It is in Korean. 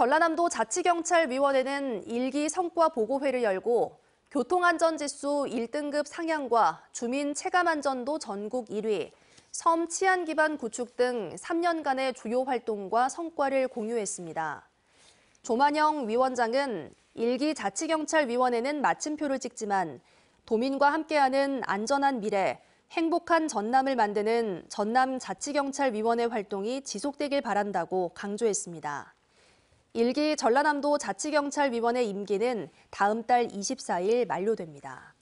전라남도 자치경찰위원회는 일기 성과 보고회를 열고 교통안전지수 1등급 상향과 주민 체감안전도 전국 1위, 섬 치안 기반 구축 등 3년간의 주요 활동과 성과를 공유했습니다. 조만영 위원장은 일기 자치경찰위원회는 마침표를 찍지만 도민과 함께하는 안전한 미래, 행복한 전남을 만드는 전남 자치경찰위원회 활동이 지속되길 바란다고 강조했습니다. 일기 전라남도 자치경찰위원회 임기는 다음 달 24일 만료됩니다.